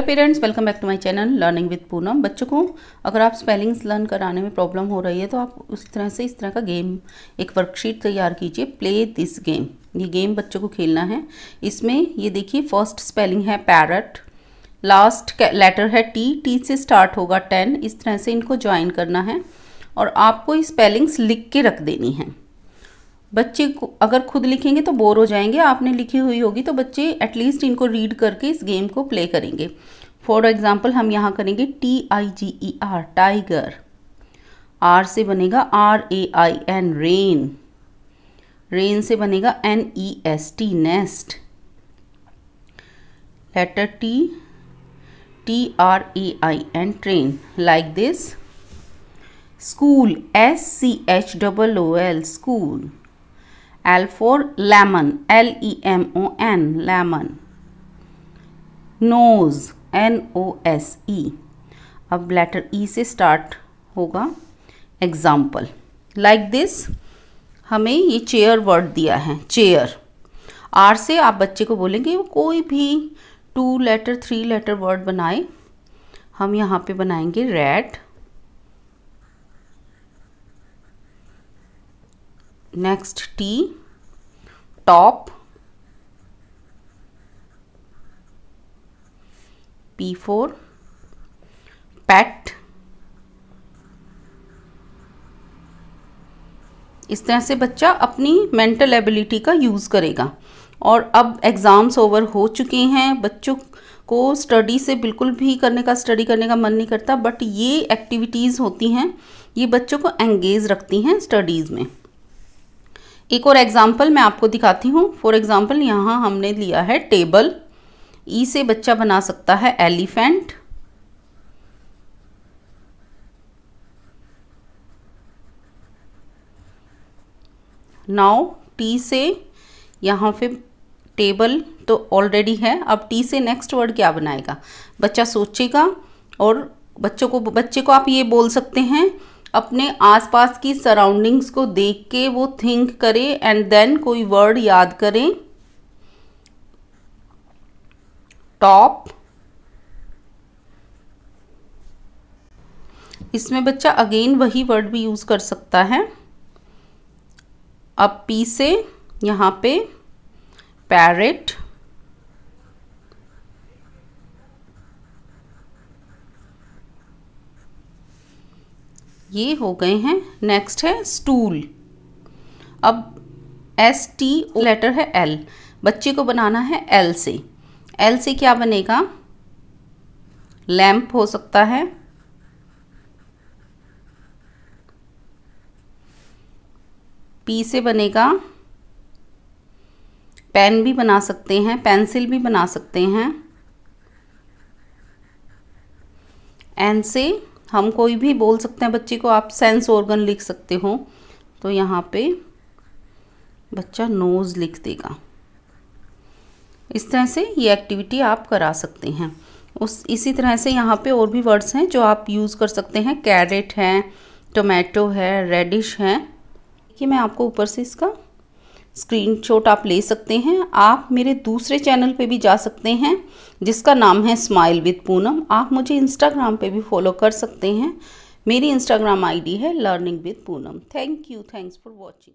hello parents welcome back to my channel learning with Poonam बच्चों को अगर आप स्पेलिंग्स लर्न कराने में प्रॉब्लम हो रही है तो आप उस तरह से इस तरह का गेम एक वर्कशीट तैयार कीजिए प्ले दिस गेम ये गेम बच्चों को खेलना है इसमें ये देखिए फर्स्ट स्पेलिंग है पैरट लास्ट लेटर है टी टी से स्टार्ट होगा टेन इस तरह से इनको ज्वाइन करना है और आपको स्पेलिंग्स लिख के रख देनी है बच्चे को अगर खुद लिखेंगे तो बोर हो जाएंगे आपने लिखी हुई होगी तो बच्चे एटलीस्ट इनको रीड करके इस गेम को प्ले करेंगे फॉर एग्जाम्पल हम यहाँ करेंगे T I G E R tiger R से बनेगा R A I N rain rain से बनेगा N E S T nest letter T T R A I N train like this school S C H double O L school L for lemon L E M O N lemon nose N O S E अब letter E e से start होगा example like this हमें ये chair word दिया है chair are से आप बच्चे को बोलेंगे वो कोई भी two letter three letter word बनाए हम यहाँ पे बनाएंगे red next T top P4 pet इस तरह से बच्चा अपनी मेंटल एबिलिटी का यूज़ करेगा और अब एग्ज़ाम्स ओवर हो चुके हैं बच्चों को स्टडी से बिल्कुल भी करने का स्टडी करने का मन नहीं करता बट ये एक्टिविटीज़ होती हैं ये बच्चों को एंगेज रखती हैं स्टडीज़ में एक और एग्जाम्पल मैं आपको दिखाती हूँ फॉर एग्जाम्पल यहाँ हमने लिया है टेबल ई e से बच्चा बना सकता है एलिफेंट नाउ टी से यहाँ पे टेबल तो ऑलरेडी है अब टी से नेक्स्ट वर्ड क्या बनाएगा बच्चा सोचेगा और बच्चों को बच्चे को आप ये बोल सकते हैं अपने आसपास की सराउंडिंग्स को देख के वो थिंक करें एंड देन कोई वर्ड याद करें टॉप इसमें बच्चा अगेन वही वर्ड भी यूज़ कर सकता है अब पी से यहाँ पे पैरेट ये हो गए हैं नेक्स्ट है स्टूल अब एस टी लेटर है एल बच्चे को बनाना है एल से एल से क्या बनेगा लैम्प हो सकता है पी से बनेगा पेन भी बना सकते हैं पेंसिल भी बना सकते हैं एन से हम कोई भी बोल सकते हैं बच्चे को आप सेंस ऑर्गन लिख सकते हो तो यहाँ पे बच्चा नोज़ लिख देगा इस तरह से ये एक्टिविटी आप करा सकते हैं उस इसी तरह से यहाँ पे और भी वर्ड्स हैं जो आप यूज़ कर सकते हैं कैरेट हैं टोमेटो है रेडिश है कि मैं आपको ऊपर से इसका स्क्रीनशॉट आप ले सकते हैं आप मेरे दूसरे चैनल पे भी जा सकते हैं जिसका नाम है स्माइल विद पूनम आप मुझे इंस्टाग्राम पे भी फॉलो कर सकते हैं मेरी इंस्टाग्राम आईडी है learning with Poonam thank you thanks for watching